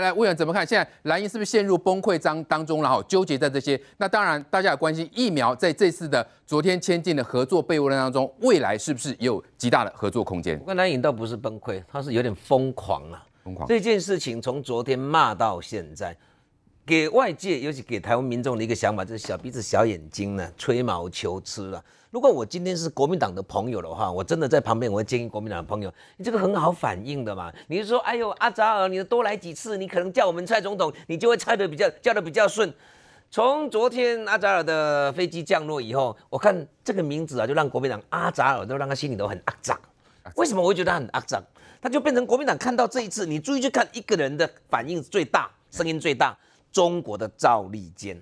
来，魏来怎么看？现在蓝营是不是陷入崩溃当当中，然后纠结在这些？那当然，大家也关心疫苗在这次的昨天签订的合作备忘录当中，未来是不是也有极大的合作空间？我过蓝营倒不是崩溃，他是有点疯狂了，疯狂这件事情从昨天骂到现在。给外界，尤其给台湾民众的一个想法，就是小鼻子小眼睛呢，吹毛求疵了。如果我今天是国民党的朋友的话，我真的在旁边，我会建议国民党的朋友，你这个很好反应的嘛。你是说，哎呦，阿扎尔，你多来几次，你可能叫我们蔡总统，你就会猜得比较叫得比较顺。从昨天阿扎尔的飞机降落以后，我看这个名字啊，就让国民党阿扎尔都让他心里都很阿扎。为什么我会觉得很阿扎？他就变成国民党看到这一次，你注意去看一个人的反应最大，声音最大。中国的赵立坚，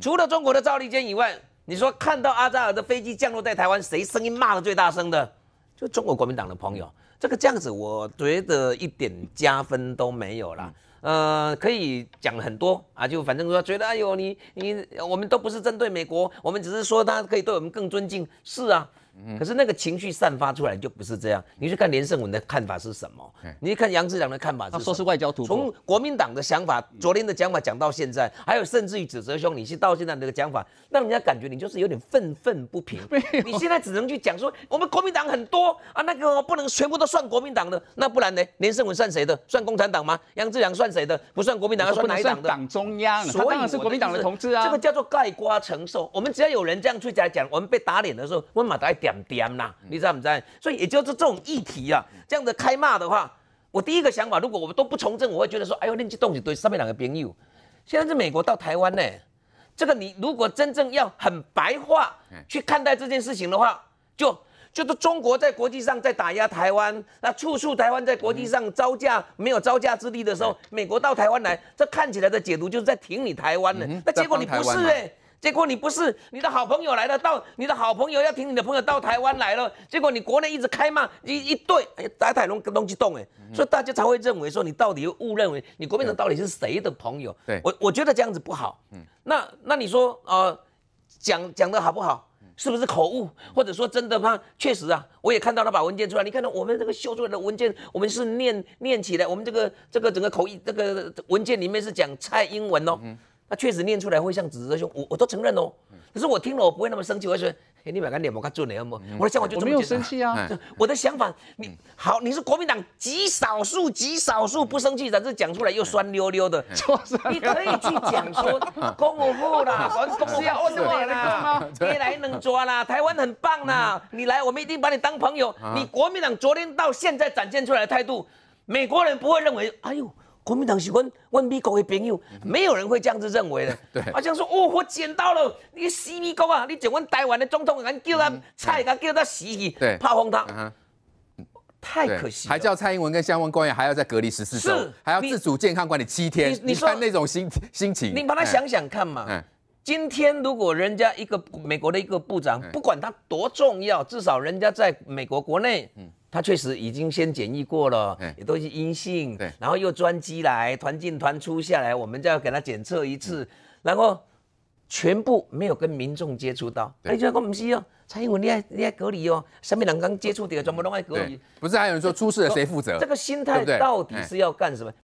除了中国的赵立坚以外，你说看到阿扎尔的飞机降落在台湾，谁声音骂得最大声的？就中国国民党的朋友，这个这样子，我觉得一点加分都没有啦。呃，可以讲很多啊，就反正说觉得，哎呦，你你，我们都不是针对美国，我们只是说他可以对我们更尊敬。是啊。可是那个情绪散发出来就不是这样。你去看连胜文的看法是什么？你去看杨志良的看法，他说是外交突破。从国民党的想法，昨天的讲法讲到现在，还有甚至于指责兄你是到现在的讲法，让人家感觉你就是有点愤愤不平。你现在只能去讲说我们国民党很多啊，那个不能全部都算国民党的，那不然呢？连胜文算谁的？算共产党吗？杨志良算谁的？不算国民党，要算哪一党的？党中央。所以是国民党的同志啊，这个叫做盖瓜承受。我们只要有人这样去讲讲，我们被打脸的时候，我们马达一点。点点啦，你知道不知道？所以也就是这种议题啊，这样子开骂的话，我第一个想法，如果我们都不从政，我会觉得说，哎呦，那些东西对上面两个朋友。现在是美国到台湾呢，这个你如果真正要很白话去看待这件事情的话，就就是中国在国际上在打压台湾，那处处台湾在国际上招架没有招架之力的时候，美国到台湾来，这看起来的解读就是在挺你台湾的，那结果你不是哎。结果你不是你的好朋友来了，到你的好朋友要听你的朋友到台湾来了，结果你国内一直开骂，一一对，哎呀，台台龙跟龙去动哎，所以大家才会认为说你到底误认为你国民党到底是谁的朋友？对，我我觉得这样子不好。嗯，那那你说啊，讲讲的好不好？是不是口误？或者说真的吗？确实啊，我也看到那把文件出来，你看到我们这个秀出来的文件，我们是念念起来，我们这个这个整个口译这个文件里面是讲蔡英文哦。那确实念出来会像指责兄，我我都承认哦。可是我听了我不会那么生气，我会说：嘿，你把个脸毛看准的，要么我的想法就这么简单。我没有生气啊，我的想法你好，你是国民党极少数极少数不生气的，这讲出来又酸溜溜的。你可以去讲说，公功夫啦，公要问夫啦，你来能抓啦，台湾很棒啦，你来我们一定把你当朋友。你国民党昨天到现在展现出来的态度，美国人不会认为，哎呦。国民党喜欢问美国的朋友，没有人会这样子认为的。好 像说，哦，我捡到了，你西米国啊，你请问台湾的总统竟叫蔡，菜，然叫他洗伊，对，怕轰他。太可惜。还叫蔡英文跟相关官员还要再隔离十四天，还要自主健康管理七天。你你说那种心心情，你帮他想想看嘛。今天如果人家一个美国的一个部长，不管他多重要，至少人家在美国国内，嗯。他确实已经先检疫过了，也都是阴性，对。然后又专机来团进团出下来，我们再给他检测一次，然后全部没有跟民众接触到。哎，就果讲不是哦，蔡英文你还你还隔离哦，身边人刚接触的全部都爱隔离。不是，还有人说出事了谁负责？这个心态到底是要干什么？